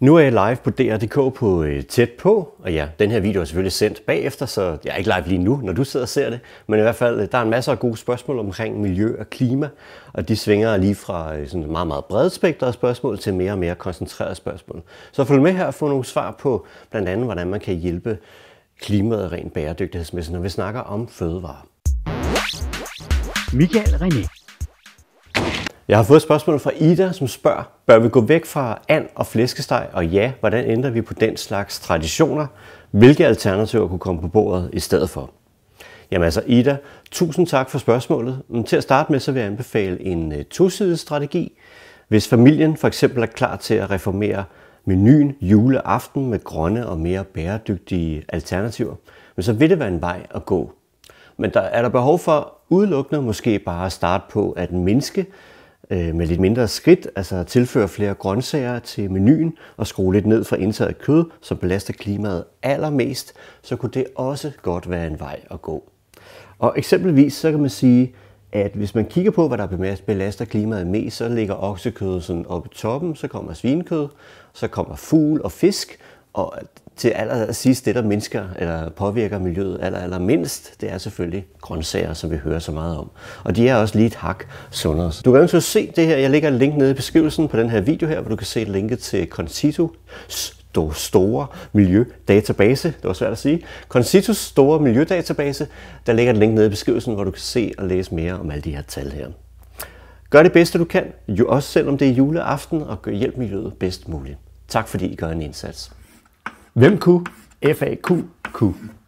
Nu er jeg live på DR.dk på øh, Tæt på, og ja, den her video er selvfølgelig sendt bagefter, så jeg er ikke live lige nu, når du sidder og ser det, men i hvert fald, øh, der er en masse af gode spørgsmål omkring miljø og klima, og de svinger lige fra øh, sådan meget, meget bredt spektre af spørgsmål til mere og mere koncentrerede spørgsmål. Så følg med her og få nogle svar på, blandt andet, hvordan man kan hjælpe klimaet rent bæredygtighedsmæssigt, når vi snakker om fødevarer. Michael René jeg har fået et spørgsmål fra Ida, som spørger, bør vi gå væk fra and og flæskesteg, og ja, hvordan ændrer vi på den slags traditioner? Hvilke alternativer kunne komme på bordet i stedet for? Jamen altså Ida, tusind tak for spørgsmålet. Men Til at starte med, så vil jeg anbefale en øh, tosidig strategi. Hvis familien for eksempel er klar til at reformere menuen juleaften med grønne og mere bæredygtige alternativer, men så vil det være en vej at gå. Men der er der behov for udelukkende måske bare at starte på at mindske øh, med lidt mindre skridt, altså tilføre flere grøntsager til menuen og skrue lidt ned fra indtaget kød, som belaster klimaet allermest, så kunne det også godt være en vej at gå. Og eksempelvis så kan man sige, at hvis man kigger på, hvad der belaster klimaet mest, så ligger oksekød sådan oppe i toppen, så kommer svinekød, så kommer fugl og fisk, og til aller sidst, det der mennesker eller påvirker miljøet aller, aller mindst, det er selvfølgelig grøntsager, som vi hører så meget om. Og de er også lige et hak sundere. Du kan også se det her. Jeg lægger et link nede i beskrivelsen på den her video her, hvor du kan se linket til Constitus store miljødatabase, det var svært at sige, Concitus store miljødatabase, der ligger et link nede i beskrivelsen, hvor du kan se og læse mere om alle de her tal her. Gør det bedste du kan, jo også selvom det er juleaften, og gør hjælp miljøet bedst muligt. Tak fordi I gør en indsats. Hvem kunne? FAQ kunne.